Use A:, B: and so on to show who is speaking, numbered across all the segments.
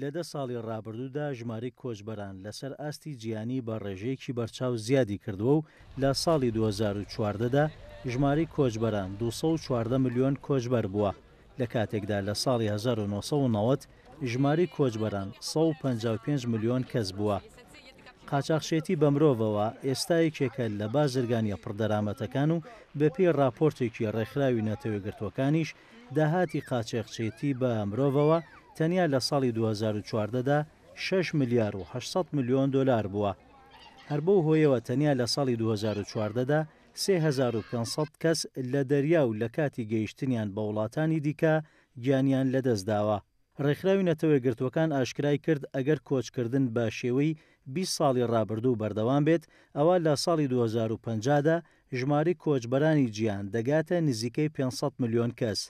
A: لە دە ساڵی ڕابردوودا ژماری کۆچبەران لەسەر ئاستی جیانی بە ڕێژەیەکی بەرچاو زیادی کردووە و لە ساڵی 2014دا ژماری کۆچبەران 214 میلیۆن کۆچبەر بووە لە کاتێکدا لە ساڵی 1990 ژماری کۆچبەران 155 میلیۆن کەس بووە. قاچاقشێتی بە مرۆڤەوە ئێستایکێکە لە بازرگانیە پڕدەرامەتەکان و بە پێی راپۆرتێکی ڕێکخراوی نەتەوێگرتوەکانیش داهاتی قاچێقچێتی بە مرۆڤەوە تەنیا لە ساڵی 2014دا 6 میلیار و 600 میلیۆن دلار بووە هەر بەو هۆیەوە تەنیا لە ساڵی 2014دا 3500 کەس لە دەریا و لە کاتی گەیشتنیان بە وڵاتانی دیکە گیانیان لەدەستداوە ڕێکخراوی نەتەوەگرتوەکان ئاشکرای کرد ئەگەر کۆچکردن بە شێوەی 20 ساڵی ڕابردوو بەردەوام بێت ئەوە لە ساڵی 2050دا ژماری کۆچبەرانی گیان دەگاتە نزیکەی 500 میلیۆن کەس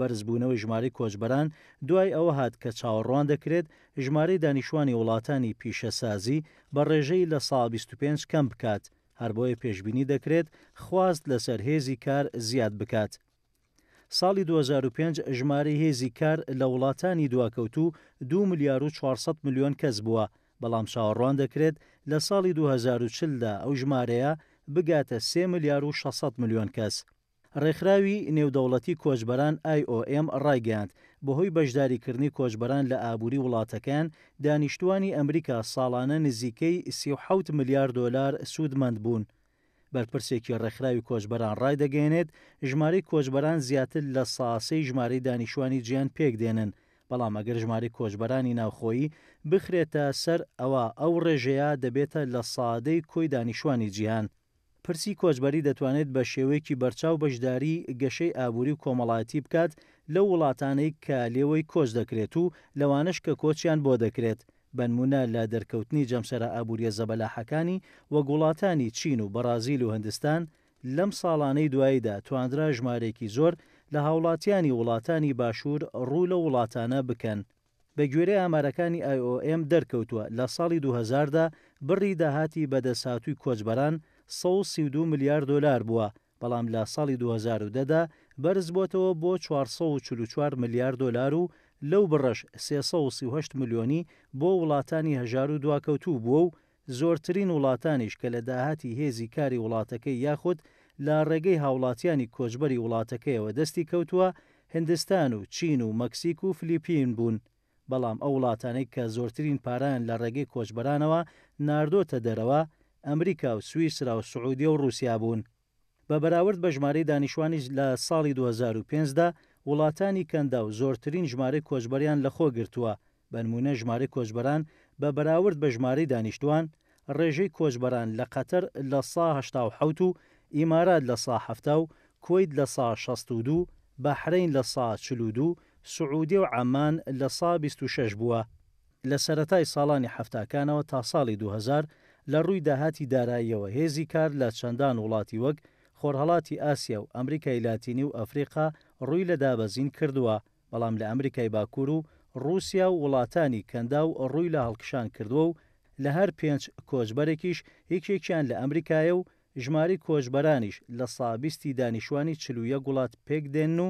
A: بەرزبوونەوەی ژماری کۆچبەران دوای ئەوە هات کە چاوەڕوان دەکرێت ژمارەی دانیشتوانی وڵاتانی پیشەسازی بە ڕێژەی لە ساڵ 25 کەم بکات هەر بۆیە پێشببینی دەکرێت خواست لەسەر هێزی کار زیاد بکات. ساڵی 2005 ژمارە هێزی کار لە وڵاتانی دواکەوتو 2 میلیار و 400 میلیۆن کەس بووە بەڵام چاوەڕوان دەکرێت لە ساڵی 2040دا ئەو ژمارەیە بگاتە 3 میلیار و 600 میلیۆن کەس. ڕێکخراوی نێودەوڵەتی کۆچبەران IOM ڕایگەاند بەهۆی بەشداریکردنی کۆچبەران لە ئابووری وڵاتەکان دانیشتوانی ئەمریکا ساڵانە نزیکەی 6 میلیارد دلار سوودمەند بوون. بەرپرسێکی ڕێکخراوی کۆچبەران ڕایدەگەێنێت ژمارەی کۆچبەران زیاتر لە ساسەی ژمارەی دانیشتوانی گیان پێکدێنن. بەڵام ئەگەر ژماری کۆچبەرانی ناوخۆیی بخرێتە سەر ئەوە ئەو ڕێژەیە دەبێتە لە سادەی کۆی دانیشتوانی جیهان. پرسی کۆچبەری دەتوانێت بە شێوەیەکی بەرچاو بەشداری گەشەی ئابووری و کۆمەڵاتی بکات لە وڵاتانەی کە لێەوەی کۆچ دەکرێت و لەوانش کە کۆچیان بۆ دەکرێت بنمونە لە دەرکەوتنی جەمسەرە ئابوووریە زەبەلاحەکانی وە گوڵاتانی چین و بەرازیل و هەندستان لەم ساڵانەی دواییدا تواندرا ژمارێکی زۆر لە هاوڵاتیانی وڵاتانی باشوور ڕوو لە وڵاتانە بکەن. بە گوێرە ئامارەکانی IOM دەرکەوتووە لە ساڵی 2000دا بڕی داهاتی بەدەساتوی کۆچبەران 132 میلیارد دلار بووە بەڵام لە ساڵی 2010دا بەرز بۆتەوە بۆ 444 میلیارد دلار و لەو بڕش 338 میلیۆنی بۆ وڵاتانی هەژار و دواکەوتوو بووە و زۆرترین وڵاتانیش کە لە داهاتی هێزی کاری وڵاتەکەی یاخود لە ڕێگەی هاوڵاتیانی کۆچبەری وڵاتەکەیەوە دەستی کەوتووە هندستان و چین و مەکسیک و فلیپین بوون بەڵام ئەو وڵاتانەی کە زۆرترین پاران لە ڕێگەی کۆچبەرانەوە نردۆتە دەرەوە ئەمریکا و سوئیسرا و سعودی و رووسیا بوون بە بەراورد بە ژمارەی دانیشتوانی لە ساڵی 2005دا وڵاتانی کەندا و زۆرترین ژمارە کۆچبەریان لە خۆ گرتووە بەنمونە ژمارە کۆچبەران بە بەراورد بە ژمارەی دانیشتوان ڕێژەی کۆچبەران لە قەتەر لە ساهشتاحوت و ئیمارات لە ساحفتا و کۆیت لە سا 62 بەحرین لە سا چلودو سعودی و عمان لە سا 26 بووە لە سەتای ساڵانی هەفتاکانەوە تا ساڵی 2000 لە ڕووی داهاتی داراییەوە هێزی کار لە چەندان وڵاتی وەک خۆرهڵاتی ئاسیا و ئەمریکای لاتینی و ئەفریقا ڕووی لە دابەزین کردووە بەڵام لە ئەمریکای باکوور و رووسیا و وڵاتانی کەندا و ڕووی لە هەڵکشان کردووە و لە هەر پێنج کۆچبەرێکیش یەکێکیان لە ئەمریکایە و ژماری کۆچبەرانیش لە سابیستی دانیشتوانی چلوە گوڵات پێک دێن و